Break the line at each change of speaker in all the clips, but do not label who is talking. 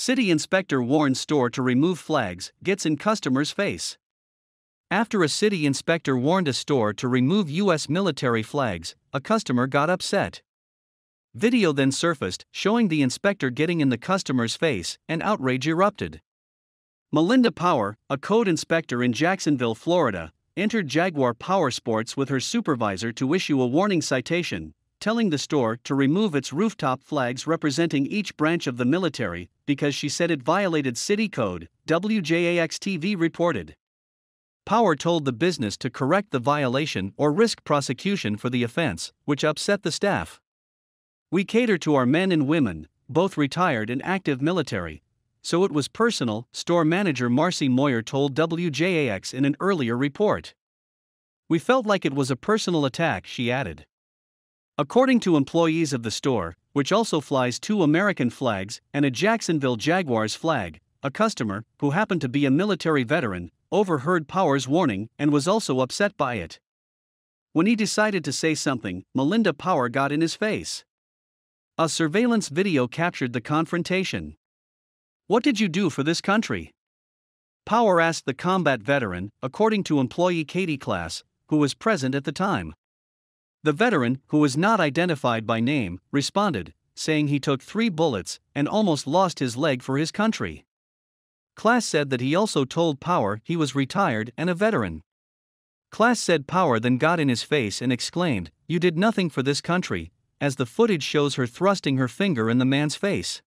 City inspector warns store to remove flags, gets in customer's face. After a city inspector warned a store to remove U.S. military flags, a customer got upset. Video then surfaced, showing the inspector getting in the customer's face, and outrage erupted. Melinda Power, a code inspector in Jacksonville, Florida, entered Jaguar Power Sports with her supervisor to issue a warning citation, telling the store to remove its rooftop flags representing each branch of the military, because she said it violated city code, WJAX TV reported. Power told the business to correct the violation or risk prosecution for the offense, which upset the staff. We cater to our men and women, both retired and active military, so it was personal, store manager Marcy Moyer told WJAX in an earlier report. We felt like it was a personal attack, she added. According to employees of the store, which also flies two American flags and a Jacksonville Jaguars flag, a customer, who happened to be a military veteran, overheard Power's warning and was also upset by it. When he decided to say something, Melinda Power got in his face. A surveillance video captured the confrontation. What did you do for this country? Power asked the combat veteran, according to employee Katie Class, who was present at the time. The veteran, who was not identified by name, responded, saying he took three bullets and almost lost his leg for his country. Class said that he also told Power he was retired and a veteran. Class said Power then got in his face and exclaimed, You did nothing for this country, as the footage shows her thrusting her finger in the man's face.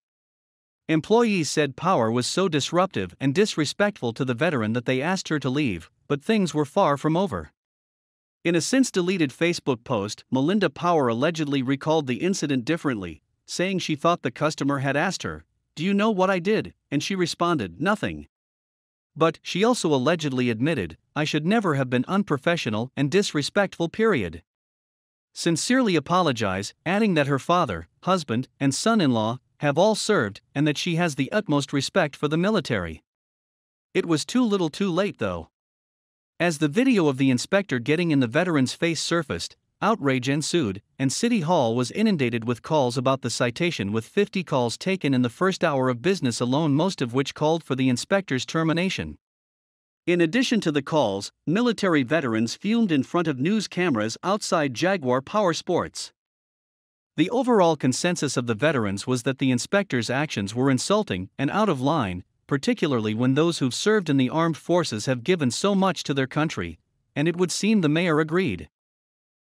Employees said Power was so disruptive and disrespectful to the veteran that they asked her to leave, but things were far from over. In a since deleted Facebook post, Melinda Power allegedly recalled the incident differently, saying she thought the customer had asked her, Do you know what I did? and she responded, Nothing. But she also allegedly admitted, I should never have been unprofessional and disrespectful, period. Sincerely apologize, adding that her father, husband, and son in law have all served and that she has the utmost respect for the military. It was too little too late, though. As the video of the inspector getting in the veteran's face surfaced, outrage ensued, and City Hall was inundated with calls about the citation with 50 calls taken in the first hour of business alone most of which called for the inspector's termination. In addition to the calls, military veterans fumed in front of news cameras outside Jaguar Power Sports. The overall consensus of the veterans was that the inspector's actions were insulting and out of line, particularly when those who've served in the armed forces have given so much to their country, and it would seem the mayor agreed.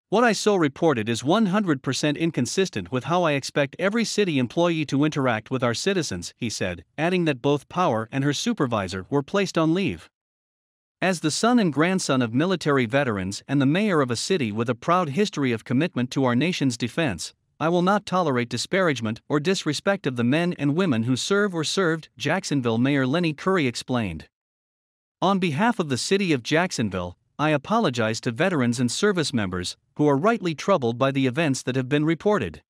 What I so reported is 100% inconsistent with how I expect every city employee to interact with our citizens, he said, adding that both Power and her supervisor were placed on leave. As the son and grandson of military veterans and the mayor of a city with a proud history of commitment to our nation's defense, I will not tolerate disparagement or disrespect of the men and women who serve or served, Jacksonville Mayor Lenny Curry explained. On behalf of the City of Jacksonville, I apologize to veterans and service members who are rightly troubled by the events that have been reported.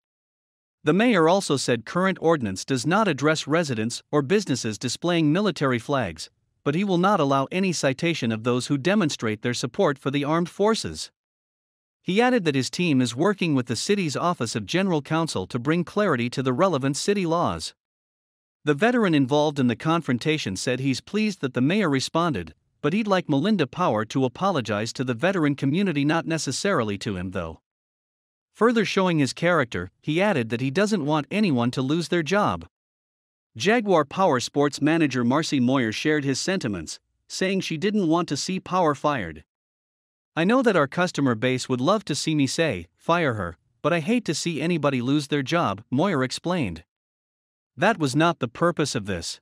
The mayor also said current ordinance does not address residents or businesses displaying military flags, but he will not allow any citation of those who demonstrate their support for the armed forces. He added that his team is working with the city's Office of General Counsel to bring clarity to the relevant city laws. The veteran involved in the confrontation said he's pleased that the mayor responded, but he'd like Melinda Power to apologize to the veteran community, not necessarily to him, though. Further showing his character, he added that he doesn't want anyone to lose their job. Jaguar Power Sports manager Marcy Moyer shared his sentiments, saying she didn't want to see Power fired. I know that our customer base would love to see me say, fire her, but I hate to see anybody lose their job, Moyer explained. That was not the purpose of this.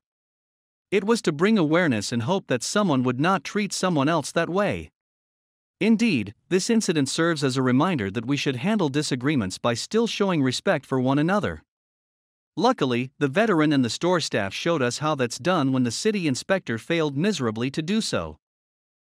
It was to bring awareness and hope that someone would not treat someone else that way. Indeed, this incident serves as a reminder that we should handle disagreements by still showing respect for one another. Luckily, the veteran and the store staff showed us how that's done when the city inspector failed miserably to do so.